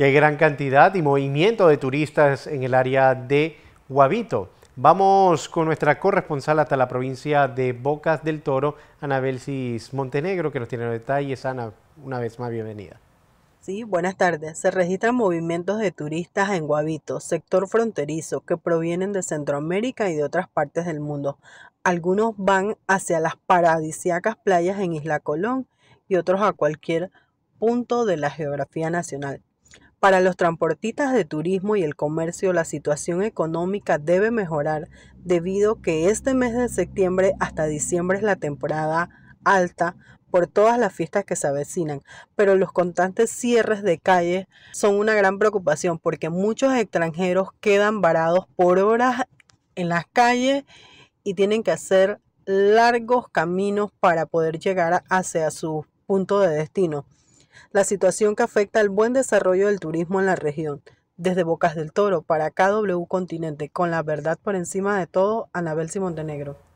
Y hay gran cantidad y movimiento de turistas en el área de Guavito. Vamos con nuestra corresponsal hasta la provincia de Bocas del Toro, Anabel Cis Montenegro, que nos tiene los detalles. Ana, una vez más, bienvenida. Sí, buenas tardes. Se registran movimientos de turistas en Guavito, sector fronterizo, que provienen de Centroamérica y de otras partes del mundo. Algunos van hacia las paradisiacas playas en Isla Colón y otros a cualquier punto de la geografía nacional. Para los transportistas de turismo y el comercio, la situación económica debe mejorar debido que este mes de septiembre hasta diciembre es la temporada alta por todas las fiestas que se avecinan, pero los constantes cierres de calles son una gran preocupación porque muchos extranjeros quedan varados por horas en las calles y tienen que hacer largos caminos para poder llegar hacia su punto de destino la situación que afecta al buen desarrollo del turismo en la región. Desde Bocas del Toro para KW Continente, con la verdad por encima de todo, Anabel Montenegro.